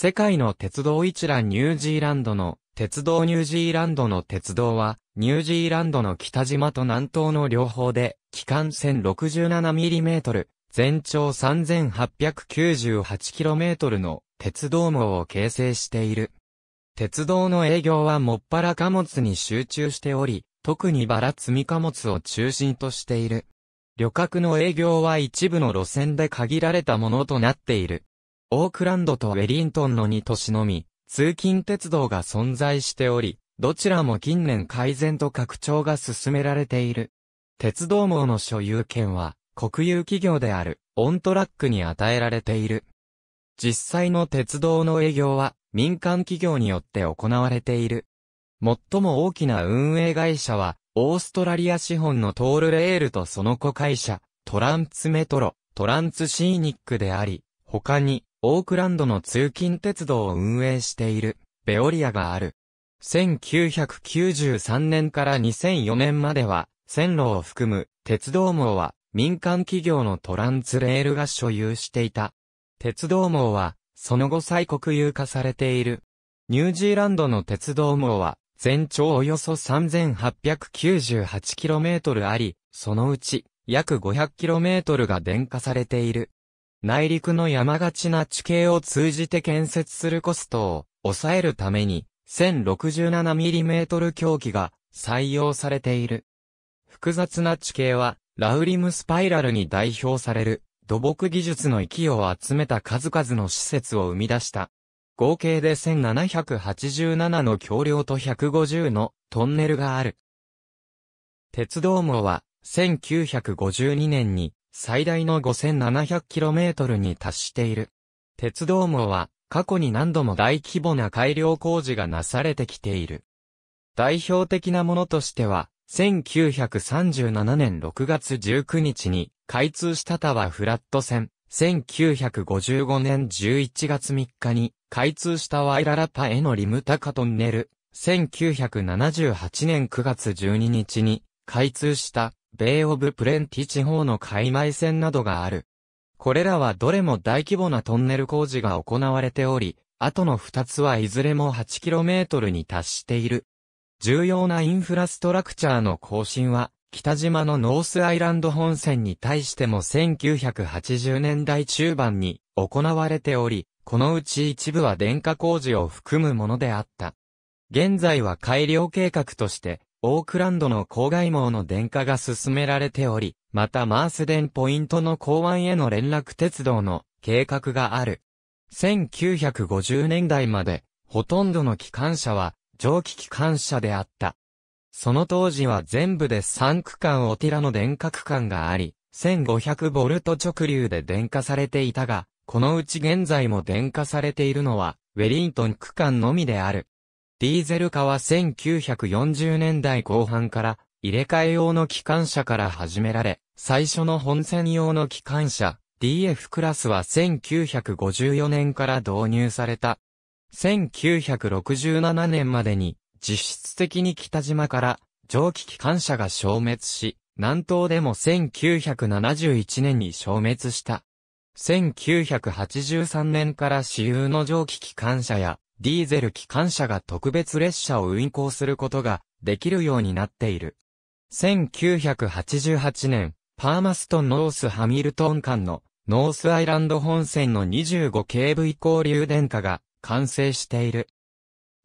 世界の鉄道一覧ニュージーランドの鉄道ニュージーランドの鉄道は、ニュージーランドの北島と南東の両方で、機関線 67mm、全長 3898km の鉄道網を形成している。鉄道の営業はもっぱら貨物に集中しており、特にバラ積み貨物を中心としている。旅客の営業は一部の路線で限られたものとなっている。オークランドとウェリントンの2都市のみ、通勤鉄道が存在しており、どちらも近年改善と拡張が進められている。鉄道網の所有権は、国有企業である、オントラックに与えられている。実際の鉄道の営業は、民間企業によって行われている。最も大きな運営会社は、オーストラリア資本のトールレールとその子会社、トランツメトロ、トランツシーニックであり、他に、オークランドの通勤鉄道を運営している、ベオリアがある。1993年から2004年までは、線路を含む鉄道網は民間企業のトランツレールが所有していた。鉄道網は、その後再国有化されている。ニュージーランドの鉄道網は、全長およそ 3898km あり、そのうち、約 500km が電化されている。内陸の山がちな地形を通じて建設するコストを抑えるために 1067mm 凶器が採用されている。複雑な地形はラウリムスパイラルに代表される土木技術の域を集めた数々の施設を生み出した。合計で1787の橋梁と150のトンネルがある。鉄道網は1952年に最大の 5700km に達している。鉄道網は過去に何度も大規模な改良工事がなされてきている。代表的なものとしては、1937年6月19日に開通したタワフラット線、1955年11月3日に開通したワイララパへのリムタカトンネル、1978年9月12日に開通したベイオブプレンティ地方の海外線などがある。これらはどれも大規模なトンネル工事が行われており、あとの2つはいずれも 8km に達している。重要なインフラストラクチャーの更新は、北島のノースアイランド本線に対しても1980年代中盤に行われており、このうち一部は電化工事を含むものであった。現在は改良計画として、オークランドの郊外網の電化が進められており、またマースデンポイントの港湾への連絡鉄道の計画がある。1950年代まで、ほとんどの機関車は蒸気機関車であった。その当時は全部で3区間お寺の電化区間があり、1500ボルト直流で電化されていたが、このうち現在も電化されているのは、ウェリントン区間のみである。ディーゼル化は1940年代後半から入れ替え用の機関車から始められ、最初の本線用の機関車 DF クラスは1954年から導入された。1967年までに実質的に北島から蒸気機関車が消滅し、南東でも1971年に消滅した。1983年から私有の蒸気機関車やディーゼル機関車が特別列車を運行することができるようになっている。1988年、パーマストンノースハミルトン間のノースアイランド本線の 25KV 交流電化が完成している。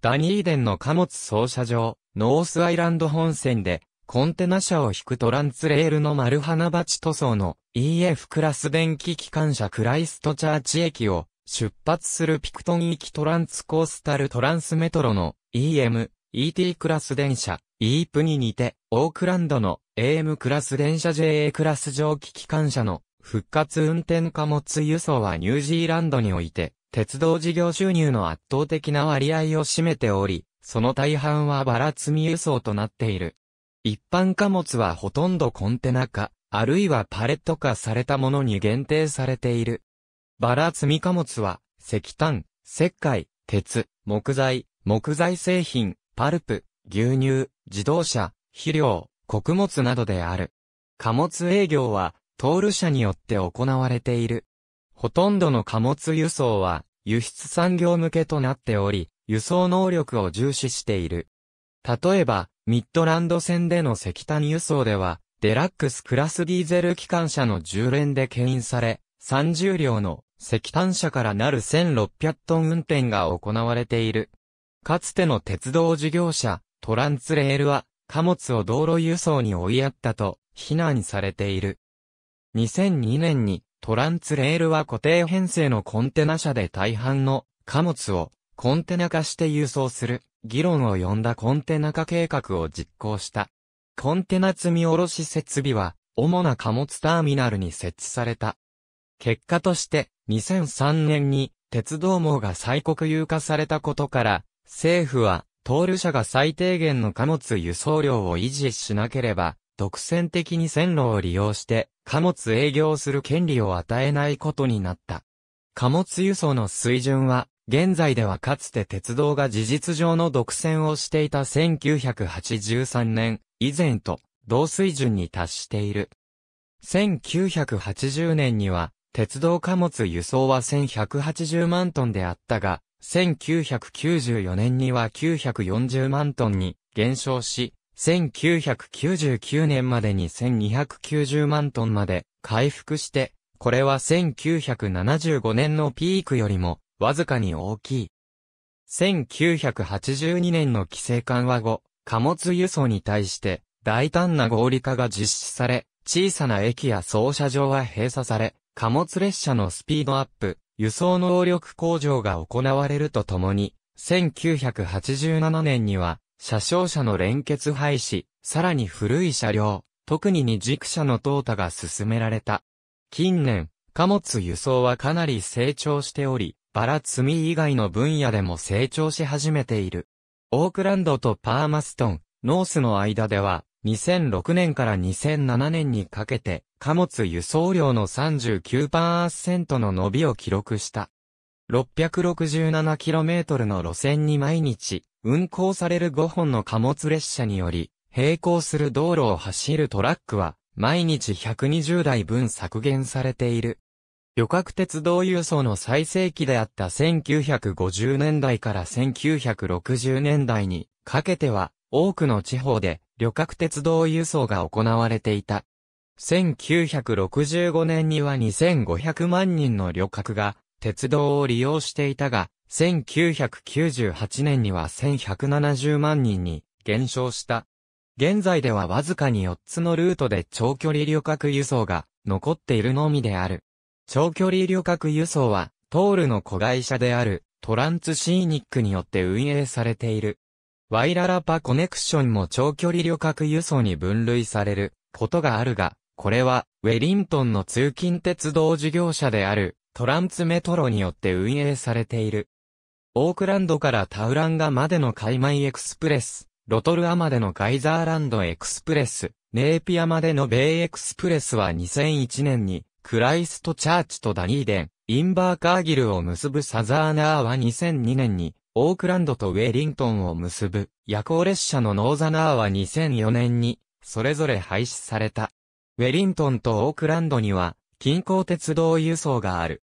ダニーデンの貨物操車場、ノースアイランド本線でコンテナ車を引くトランツレールの丸花鉢塗装の EF クラス電気機関車クライストチャーチ駅を出発するピクトン行きトランスコースタルトランスメトロの EM、ET クラス電車、イープに似て、オークランドの AM クラス電車 JA クラス蒸気機関車の復活運転貨物輸送はニュージーランドにおいて、鉄道事業収入の圧倒的な割合を占めており、その大半はバラ積み輸送となっている。一般貨物はほとんどコンテナ化、あるいはパレット化されたものに限定されている。バラ積み貨物は、石炭、石灰、鉄、木材、木材製品、パルプ、牛乳、自動車、肥料、穀物などである。貨物営業は、トール社によって行われている。ほとんどの貨物輸送は、輸出産業向けとなっており、輸送能力を重視している。例えば、ミッドランド線での石炭輸送では、デラックスクラスディーゼル機関車の10連で牽引され、30両の石炭車からなる1600トン運転が行われている。かつての鉄道事業者、トランツレールは、貨物を道路輸送に追いやったと、非難されている。2002年に、トランツレールは固定編成のコンテナ車で大半の貨物をコンテナ化して輸送する、議論を呼んだコンテナ化計画を実行した。コンテナ積み下ろし設備は、主な貨物ターミナルに設置された。結果として、2003年に鉄道網が再国有化されたことから、政府は、トール社が最低限の貨物輸送量を維持しなければ、独占的に線路を利用して、貨物営業する権利を与えないことになった。貨物輸送の水準は、現在ではかつて鉄道が事実上の独占をしていた1983年以前と同水準に達している。1980年には鉄道貨物輸送は1180万トンであったが、1994年には940万トンに減少し、1999年までに1290万トンまで回復して、これは1975年のピークよりもわずかに大きい。1982年の規制緩和後、貨物輸送に対して大胆な合理化が実施され、小さな駅や操車場は閉鎖され、貨物列車のスピードアップ、輸送能力向上が行われるとともに、1987年には、車掌車の連結廃止、さらに古い車両、特に二軸車の淘汰が進められた。近年、貨物輸送はかなり成長しており、バラ積み以外の分野でも成長し始めている。オークランドとパーマストン、ノースの間では、2006年から2007年にかけて、貨物輸送量の39%の伸びを記録した。667km の路線に毎日運行される5本の貨物列車により、並行する道路を走るトラックは、毎日120台分削減されている。旅客鉄道輸送の最盛期であった1950年代から1960年代にかけては多くの地方で旅客鉄道輸送が行われていた。1965年には2500万人の旅客が鉄道を利用していたが、1998年には1170万人に減少した。現在ではわずかに4つのルートで長距離旅客輸送が残っているのみである。長距離旅客輸送は、トールの子会社であるトランツシーニックによって運営されている。ワイララパコネクションも長距離旅客輸送に分類されることがあるが、これは、ウェリントンの通勤鉄道事業者である、トランツメトロによって運営されている。オークランドからタウランガまでの海米エクスプレス、ロトルアまでのガイザーランドエクスプレス、ネーピアまでのベイエクスプレスは2001年に、クライストチャーチとダニーデン、インバーカーギルを結ぶサザーナーは2002年に、オークランドとウェリントンを結ぶ夜行列車のノーザナーは2004年に、それぞれ廃止された。ウェリントンとオークランドには、近郊鉄道輸送がある。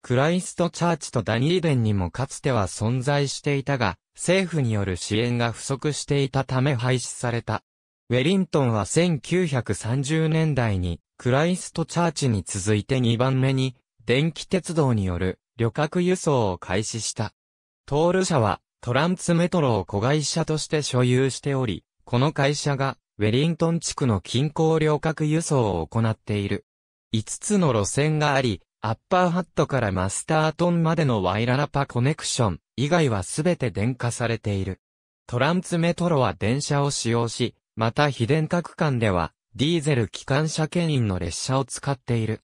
クライストチャーチとダニーデンにもかつては存在していたが、政府による支援が不足していたため廃止された。ウェリントンは1930年代に、クライストチャーチに続いて2番目に、電気鉄道による旅客輸送を開始した。トール社はトランツメトロを子会社として所有しており、この会社がウェリントン地区の近郊旅客輸送を行っている。5つの路線があり、アッパーハットからマスタートンまでのワイララパコネクション以外はすべて電化されている。トランツメトロは電車を使用し、また非電化区間ではディーゼル機関車牽引の列車を使っている。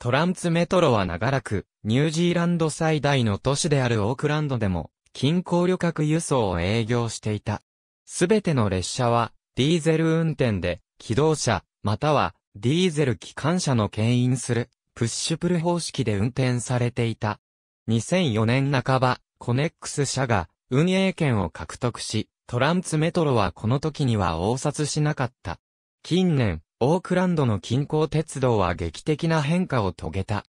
トランツメトロは長らく、ニュージーランド最大の都市であるオークランドでも、近郊旅客輸送を営業していた。すべての列車は、ディーゼル運転で、機動車、または、ディーゼル機関車の牽引する、プッシュプル方式で運転されていた。2004年半ば、コネックス社が、運営権を獲得し、トランツメトロはこの時には応札しなかった。近年、オークランドの近郊鉄道は劇的な変化を遂げた。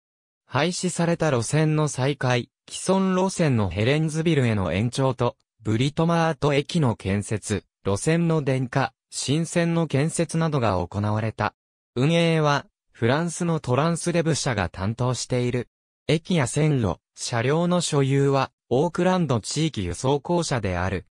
廃止された路線の再開、既存路線のヘレンズビルへの延長と、ブリトマート駅の建設、路線の電化、新線の建設などが行われた。運営は、フランスのトランスレブ社が担当している。駅や線路、車両の所有は、オークランド地域輸送公社である。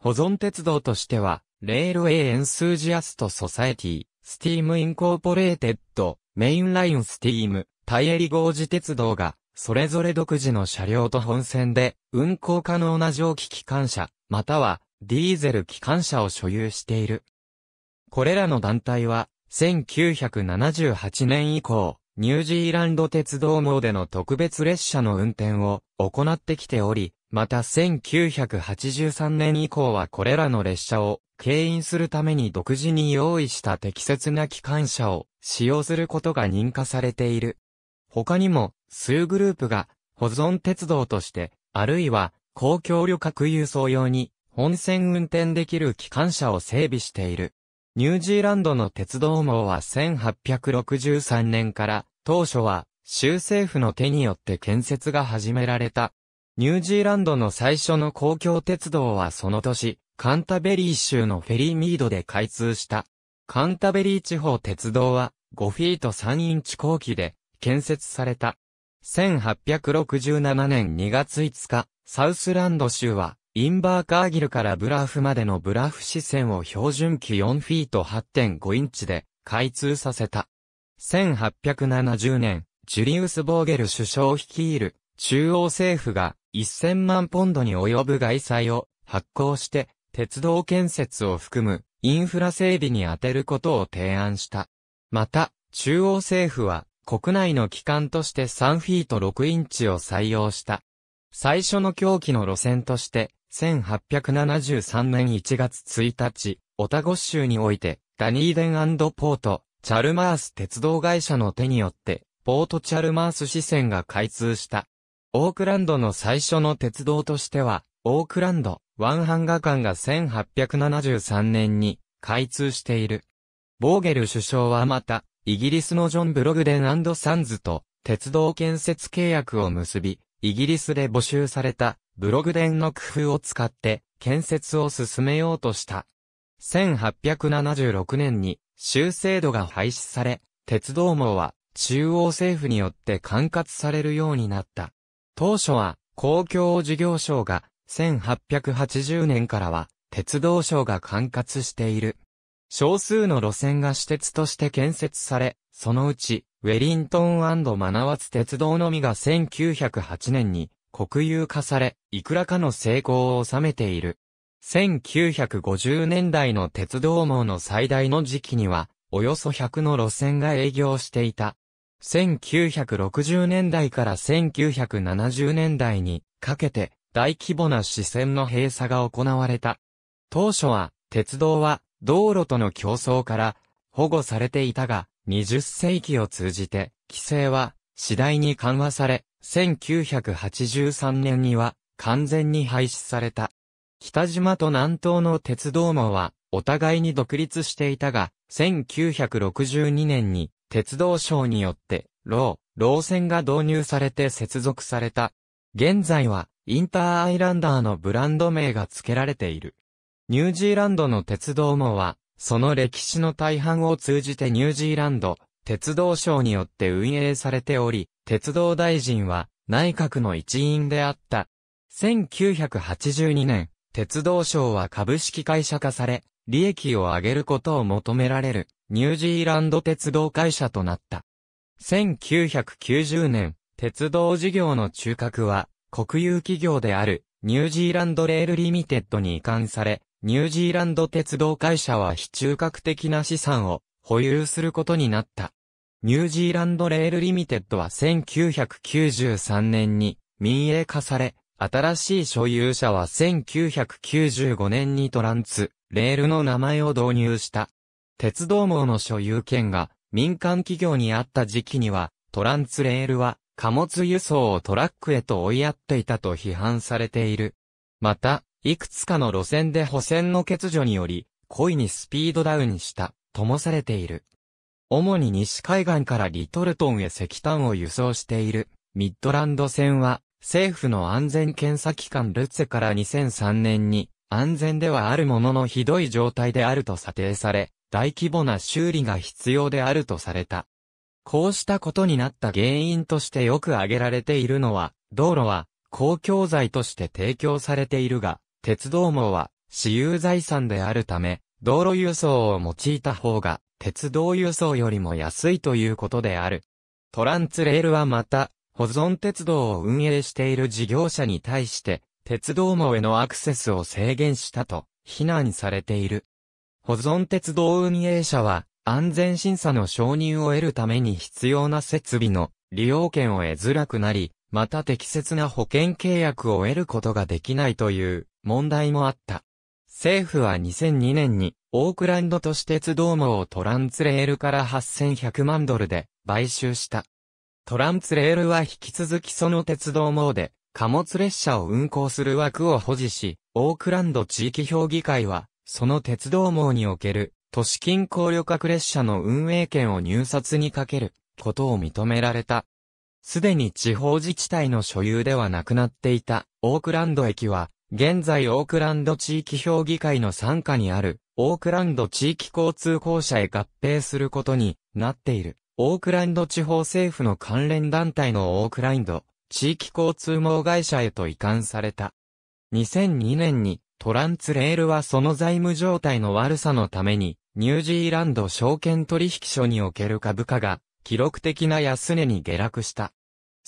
保存鉄道としては、レールウェイエンスージアストソサエティ、スティームインコーポレーテッド、メインラインスティーム、タイエリゴージ鉄道が、それぞれ独自の車両と本線で、運行可能な蒸気機関車、または、ディーゼル機関車を所有している。これらの団体は、1978年以降、ニュージーランド鉄道網での特別列車の運転を行ってきており、また1983年以降はこれらの列車を牽引するために独自に用意した適切な機関車を使用することが認可されている。他にも、数グループが保存鉄道として、あるいは公共旅客輸送用に本線運転できる機関車を整備している。ニュージーランドの鉄道網は1863年から、当初は州政府の手によって建設が始められた。ニュージーランドの最初の公共鉄道はその年、カンタベリー州のフェリーミードで開通した。カンタベリー地方鉄道は5フィート3インチ後期で建設された。1867年2月5日、サウスランド州はインバーカーギルからブラフまでのブラフ視線を標準機4フィート8.5インチで開通させた。1870年、ジュリウス・ボーゲル首相率いる中央政府が1000万ポンドに及ぶ外債を発行して鉄道建設を含むインフラ整備に充てることを提案した。また、中央政府は国内の機関として3フィート6インチを採用した。最初の狂気の路線として、1873年1月1日、オタゴ州において、ダニーデンポート、チャルマース鉄道会社の手によって、ポートチャルマース支線が開通した。オークランドの最初の鉄道としては、オークランド、ワンハンガ間が1873年に開通している。ボーゲル首相はまた、イギリスのジョン・ブログデンサンズと鉄道建設契約を結び、イギリスで募集されたブログ伝の工夫を使って建設を進めようとした。1876年に州制度が廃止され、鉄道網は中央政府によって管轄されるようになった。当初は公共事業省が1880年からは鉄道省が管轄している。少数の路線が私鉄として建設され、そのうちウェリントンマナワツ鉄道のみが1908年に国有化され、いくらかの成功を収めている。1950年代の鉄道網の最大の時期には、およそ100の路線が営業していた。1960年代から1970年代にかけて大規模な支線の閉鎖が行われた。当初は鉄道は道路との競争から保護されていたが、20世紀を通じて、規制は次第に緩和され、1983年には完全に廃止された。北島と南東の鉄道網はお互いに独立していたが、1962年に鉄道省によって、ロー、ロー線が導入されて接続された。現在は、インターアイランダーのブランド名が付けられている。ニュージーランドの鉄道網は、その歴史の大半を通じてニュージーランド、鉄道省によって運営されており、鉄道大臣は内閣の一員であった。1982年、鉄道省は株式会社化され、利益を上げることを求められる、ニュージーランド鉄道会社となった。1990年、鉄道事業の中核は、国有企業である、ニュージーランドレールリミテッドに移管され、ニュージーランド鉄道会社は非中核的な資産を保有することになった。ニュージーランドレールリミテッドは1993年に民営化され、新しい所有者は1995年にトランツ、レールの名前を導入した。鉄道網の所有権が民間企業にあった時期には、トランツレールは貨物輸送をトラックへと追いやっていたと批判されている。また、いくつかの路線で補線の欠如により、故意にスピードダウンした、ともされている。主に西海岸からリトルトンへ石炭を輸送している、ミッドランド線は、政府の安全検査機関ルツェから2003年に、安全ではあるもののひどい状態であると査定され、大規模な修理が必要であるとされた。こうしたことになった原因としてよく挙げられているのは、道路は公共財として提供されているが、鉄道網は私有財産であるため、道路輸送を用いた方が、鉄道輸送よりも安いということである。トランツレールはまた、保存鉄道を運営している事業者に対して、鉄道網へのアクセスを制限したと、非難されている。保存鉄道運営者は、安全審査の承認を得るために必要な設備の利用権を得づらくなり、また適切な保険契約を得ることができないという問題もあった。政府は2002年にオークランド都市鉄道網をトランツレールから8100万ドルで買収した。トランツレールは引き続きその鉄道網で貨物列車を運行する枠を保持し、オークランド地域評議会はその鉄道網における都市近郊旅客列車の運営権を入札にかけることを認められた。すでに地方自治体の所有ではなくなっていた、オークランド駅は、現在オークランド地域評議会の参加にある、オークランド地域交通公社へ合併することになっている。オークランド地方政府の関連団体のオークランド地域交通網会社へと移管された。2002年にトランツレールはその財務状態の悪さのためにニュージーランド証券取引所における株価が記録的な安値に下落した。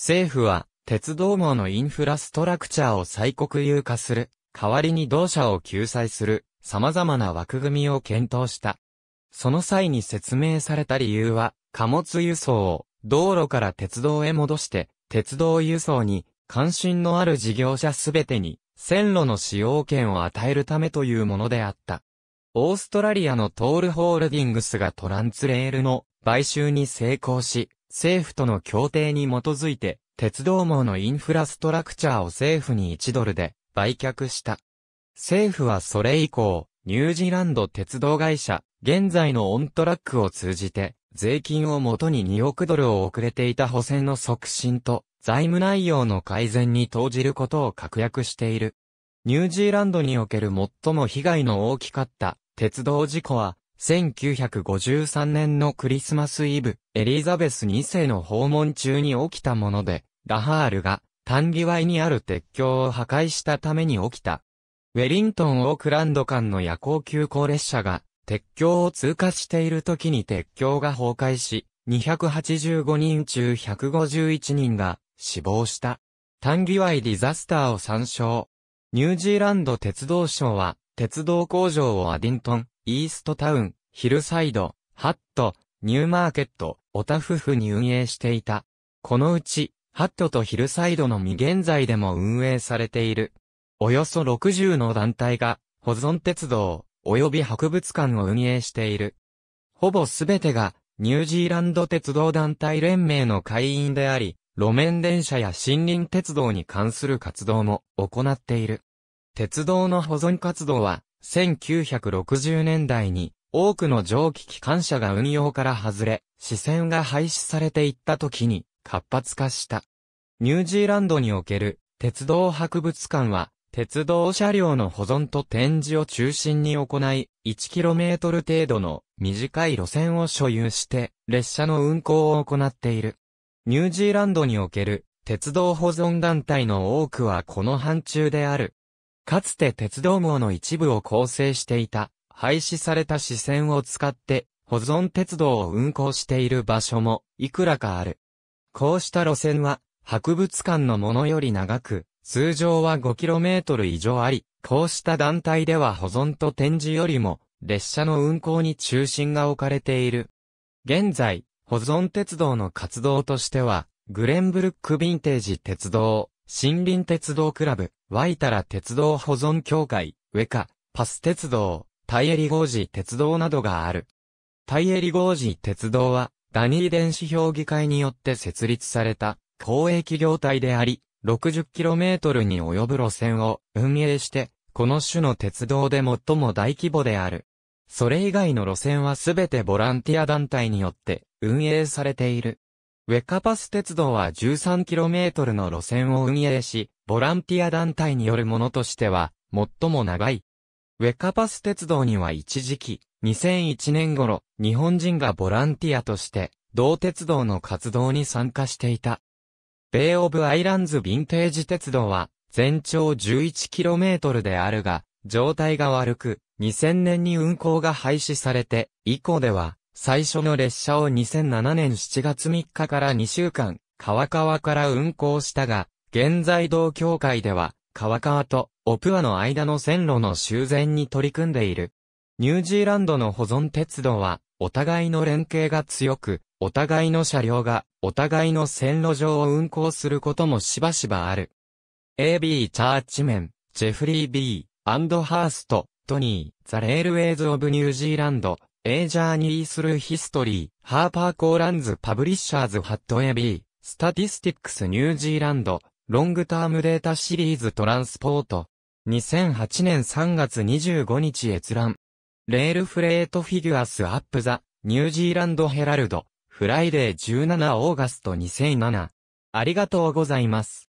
政府は、鉄道網のインフラストラクチャーを再国有化する、代わりに同社を救済する、様々な枠組みを検討した。その際に説明された理由は、貨物輸送を道路から鉄道へ戻して、鉄道輸送に関心のある事業者すべてに線路の使用権を与えるためというものであった。オーストラリアのトールホールディングスがトランツレールの買収に成功し、政府との協定に基づいて、鉄道網のインフラストラクチャーを政府に1ドルで売却した。政府はそれ以降、ニュージーランド鉄道会社、現在のオントラックを通じて、税金をもとに2億ドルを遅れていた補選の促進と、財務内容の改善に投じることを確約している。ニュージーランドにおける最も被害の大きかった鉄道事故は、1953年のクリスマスイブ、エリザベス2世の訪問中に起きたもので、ラハールが、単際にある鉄橋を破壊したために起きた。ウェリントン・オークランド間の夜行急行列車が、鉄橋を通過している時に鉄橋が崩壊し、285人中151人が死亡した。単際ディザスターを参照。ニュージーランド鉄道省は、鉄道工場をアディントン、イーストタウン、ヒルサイド、ハット、ニューマーケット、オタフフに運営していた。このうち、ハットとヒルサイドのみ現在でも運営されている。およそ60の団体が、保存鉄道、及び博物館を運営している。ほぼすべてが、ニュージーランド鉄道団体連盟の会員であり、路面電車や森林鉄道に関する活動も行っている。鉄道の保存活動は、1960年代に多くの蒸気機関車が運用から外れ、視線が廃止されていった時に活発化した。ニュージーランドにおける鉄道博物館は、鉄道車両の保存と展示を中心に行い、1km 程度の短い路線を所有して、列車の運行を行っている。ニュージーランドにおける鉄道保存団体の多くはこの範疇であるかつて鉄道網の一部を構成していた、廃止された支線を使って、保存鉄道を運行している場所も、いくらかある。こうした路線は、博物館のものより長く、通常は 5km 以上あり、こうした団体では保存と展示よりも、列車の運行に中心が置かれている。現在、保存鉄道の活動としては、グレンブルックヴィンテージ鉄道、森林鉄道クラブ、ワイタラ鉄道保存協会、ウェカ、パス鉄道、タイエリゴージ鉄道などがある。タイエリゴージ鉄道は、ダニー電子評議会によって設立された公営企業体であり、60km に及ぶ路線を運営して、この種の鉄道で最も大規模である。それ以外の路線はすべてボランティア団体によって運営されている。ウェカパス鉄道は 13km の路線を運営し、ボランティア団体によるものとしては、最も長い。ウェカパス鉄道には一時期、2001年頃、日本人がボランティアとして、同鉄道の活動に参加していた。ベイオブアイランズヴィンテージ鉄道は、全長 11km であるが、状態が悪く、2000年に運行が廃止されて、以降では、最初の列車を2007年7月3日から2週間、川川から運行したが、現在同協会では、川川とオプアの間の線路の修繕に取り組んでいる。ニュージーランドの保存鉄道は、お互いの連携が強く、お互いの車両が、お互いの線路上を運行することもしばしばある。AB チャーチメン、ジェフリー・ B、アンドハースト、トニー、ザ・レールウェイズ・オブ・ニュージーランド、メ j o u r n ースルーヒストリーハーパーコーランズパブリッシャーズハットエビスタティスティックスニュージーランドロングタームデータシリーズトランスポート2008年3月25日閲覧レールフレートフィギュアスアップザニュージーランドヘラルドフライデー17オーガスト2007ありがとうございます。